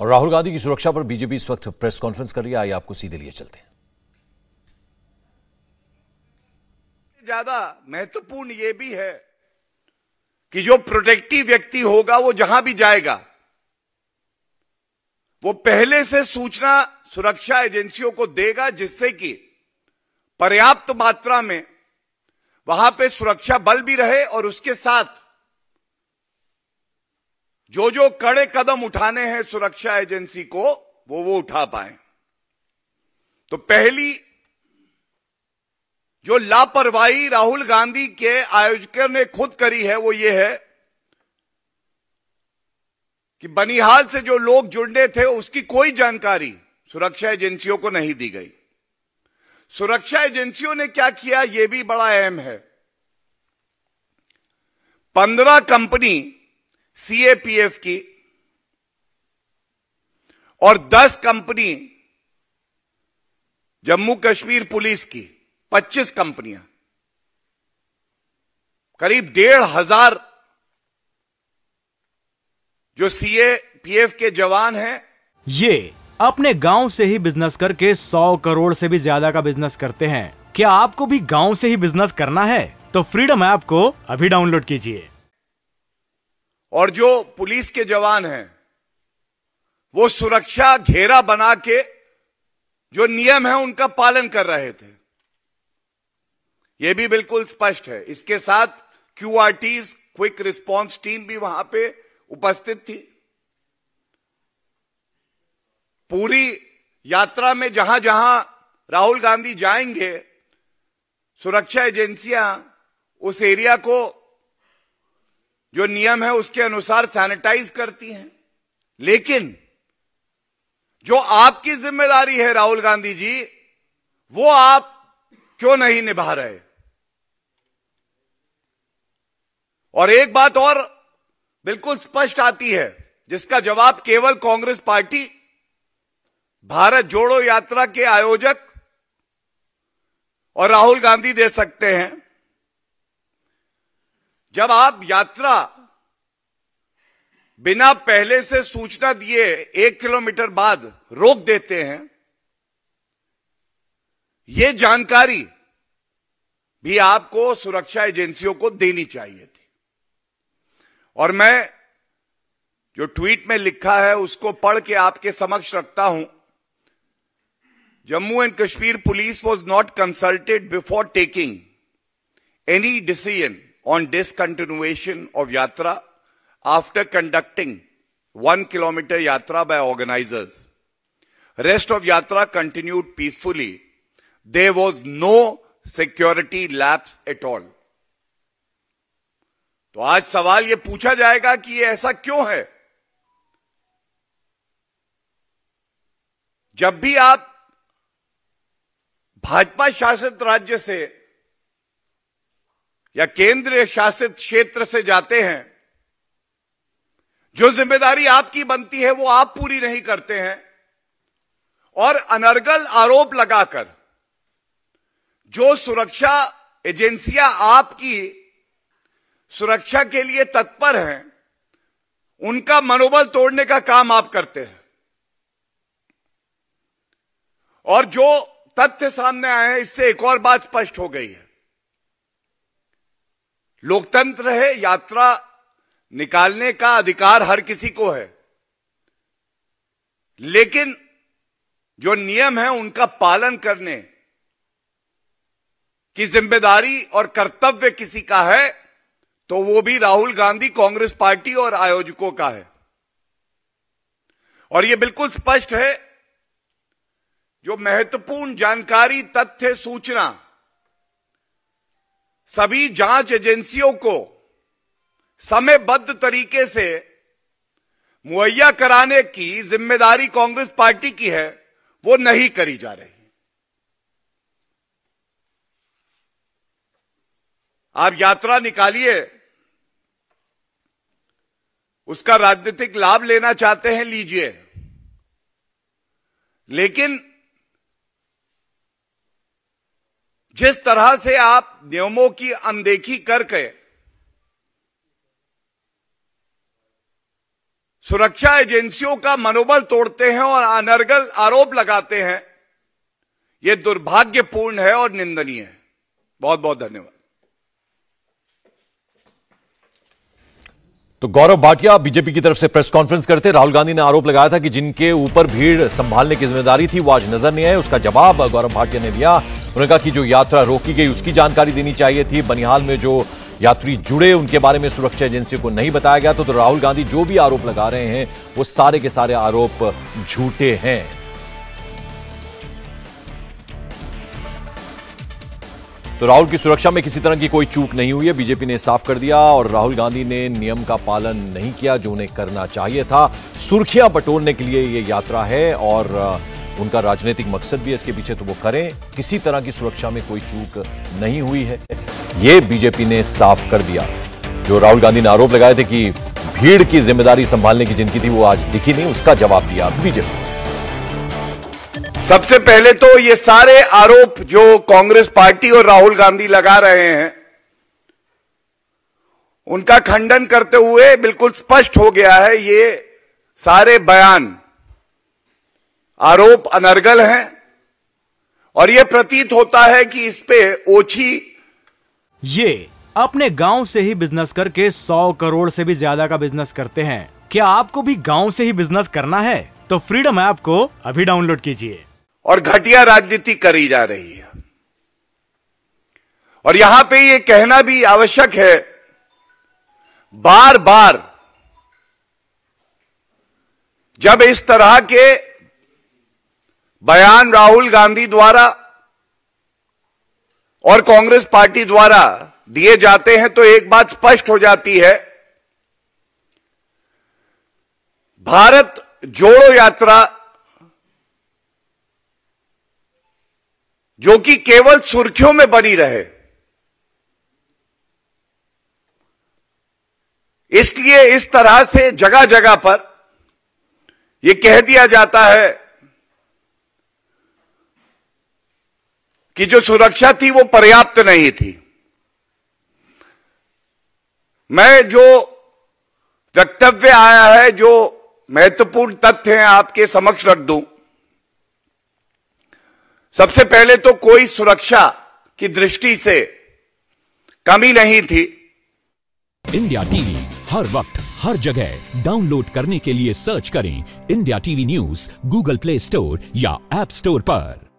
और राहुल गांधी की सुरक्षा पर बीजेपी इस वक्त प्रेस कॉन्फ्रेंस कर रही है आइए आपको सीधे लिए चलते हैं ज्यादा महत्वपूर्ण यह भी है कि जो प्रोटेक्टिव व्यक्ति होगा वो जहां भी जाएगा वो पहले से सूचना सुरक्षा एजेंसियों को देगा जिससे कि पर्याप्त मात्रा में वहां पे सुरक्षा बल भी रहे और उसके साथ जो जो कड़े कदम उठाने हैं सुरक्षा एजेंसी को वो वो उठा पाए तो पहली जो लापरवाही राहुल गांधी के आयोजकों ने खुद करी है वो ये है कि बनिहाल से जो लोग जुड़ने थे उसकी कोई जानकारी सुरक्षा एजेंसियों को नहीं दी गई सुरक्षा एजेंसियों ने क्या किया यह भी बड़ा अहम है पंद्रह कंपनी सीएपीएफ की और 10 कंपनी जम्मू कश्मीर पुलिस की 25 कंपनियां करीब डेढ़ हजार जो सीएपीएफ के जवान हैं ये अपने गांव से ही बिजनेस करके 100 करोड़ से भी ज्यादा का बिजनेस करते हैं क्या आपको भी गांव से ही बिजनेस करना है तो फ्रीडम ऐप को अभी डाउनलोड कीजिए और जो पुलिस के जवान हैं वो सुरक्षा घेरा बना के जो नियम है उनका पालन कर रहे थे यह भी बिल्कुल स्पष्ट है इसके साथ टीज क्विक रिस्पांस टीम भी वहां पे उपस्थित थी पूरी यात्रा में जहां जहां राहुल गांधी जाएंगे सुरक्षा एजेंसियां उस एरिया को जो नियम है उसके अनुसार सैनिटाइज करती हैं लेकिन जो आपकी जिम्मेदारी है राहुल गांधी जी वो आप क्यों नहीं निभा रहे और एक बात और बिल्कुल स्पष्ट आती है जिसका जवाब केवल कांग्रेस पार्टी भारत जोड़ो यात्रा के आयोजक और राहुल गांधी दे सकते हैं जब आप यात्रा बिना पहले से सूचना दिए एक किलोमीटर बाद रोक देते हैं यह जानकारी भी आपको सुरक्षा एजेंसियों को देनी चाहिए थी और मैं जो ट्वीट में लिखा है उसको पढ़ के आपके समक्ष रखता हूं Jammu and Kashmir police was not consulted before taking any decision on discontinuation of yatra after conducting 1 kilometer yatra by organizers. Rest of yatra continued peacefully. There was no security lapse at all. to aaj sawal ye pucha jayega ki ye aisa kyon hai jab bhi aap bhajpa shasit rajya se या केंद्र शासित क्षेत्र से जाते हैं जो जिम्मेदारी आपकी बनती है वो आप पूरी नहीं करते हैं और अनर्गल आरोप लगाकर जो सुरक्षा एजेंसियां आपकी सुरक्षा के लिए तत्पर हैं उनका मनोबल तोड़ने का काम आप करते हैं और जो तथ्य सामने आए हैं इससे एक और बात स्पष्ट हो गई है लोकतंत्र है यात्रा निकालने का अधिकार हर किसी को है लेकिन जो नियम है उनका पालन करने की जिम्मेदारी और कर्तव्य किसी का है तो वो भी राहुल गांधी कांग्रेस पार्टी और आयोजकों का है और ये बिल्कुल स्पष्ट है जो महत्वपूर्ण जानकारी तथ्य सूचना सभी जांच एजेंसियों को समयबद्ध तरीके से मुहैया कराने की जिम्मेदारी कांग्रेस पार्टी की है वो नहीं करी जा रही आप यात्रा निकालिए उसका राजनीतिक लाभ लेना चाहते हैं लीजिए लेकिन जिस तरह से आप नियमों की अनदेखी करके सुरक्षा एजेंसियों का मनोबल तोड़ते हैं और अनर्गल आरोप लगाते हैं यह दुर्भाग्यपूर्ण है और निंदनीय है बहुत बहुत धन्यवाद तो गौरव भाटिया बीजेपी की तरफ से प्रेस कॉन्फ्रेंस करते राहुल गांधी ने आरोप लगाया था कि जिनके ऊपर भीड़ संभालने की जिम्मेदारी थी वो आज नजर नहीं आए उसका जवाब गौरव भाटिया ने दिया उन्होंने कहा कि जो यात्रा रोकी गई उसकी जानकारी देनी चाहिए थी बनिहाल में जो यात्री जुड़े उनके बारे में सुरक्षा एजेंसी को नहीं बताया गया तो, तो राहुल गांधी जो भी आरोप लगा रहे हैं वो सारे के सारे आरोप झूठे हैं तो राहुल की सुरक्षा में किसी तरह की कोई चूक नहीं हुई है बीजेपी ने साफ कर दिया और राहुल गांधी ने नियम का पालन नहीं किया जो उन्हें करना चाहिए था सुर्खियां बटोरने के लिए यह यात्रा है और उनका राजनीतिक मकसद भी है इसके पीछे तो वो करें किसी तरह की सुरक्षा में कोई चूक नहीं हुई है ये बीजेपी ने साफ कर दिया जो राहुल गांधी ने आरोप लगाए थे कि भीड़ की जिम्मेदारी संभालने की जिनकी थी वो आज दिखी नहीं उसका जवाब दिया बीजेपी सबसे पहले तो ये सारे आरोप जो कांग्रेस पार्टी और राहुल गांधी लगा रहे हैं उनका खंडन करते हुए बिल्कुल स्पष्ट हो गया है ये सारे बयान आरोप अनर्गल हैं और ये प्रतीत होता है कि इस पे ओछी ये अपने गांव से ही बिजनेस करके सौ करोड़ से भी ज्यादा का बिजनेस करते हैं क्या आपको भी गांव से ही बिजनेस करना है तो फ्रीडम ऐप को अभी डाउनलोड कीजिए और घटिया राजनीति करी जा रही है और यहां पे यह कहना भी आवश्यक है बार बार जब इस तरह के बयान राहुल गांधी द्वारा और कांग्रेस पार्टी द्वारा दिए जाते हैं तो एक बात स्पष्ट हो जाती है भारत जोड़ो यात्रा जो कि केवल सुर्खियों में बनी रहे इसलिए इस तरह से जगह जगह पर यह कह दिया जाता है कि जो सुरक्षा थी वो पर्याप्त नहीं थी मैं जो वक्तव्य आया है जो महत्वपूर्ण तथ्य हैं आपके समक्ष रख दूं सबसे पहले तो कोई सुरक्षा की दृष्टि से कमी नहीं थी इंडिया टीवी हर वक्त हर जगह डाउनलोड करने के लिए सर्च करें India TV news Google Play Store या एप स्टोर पर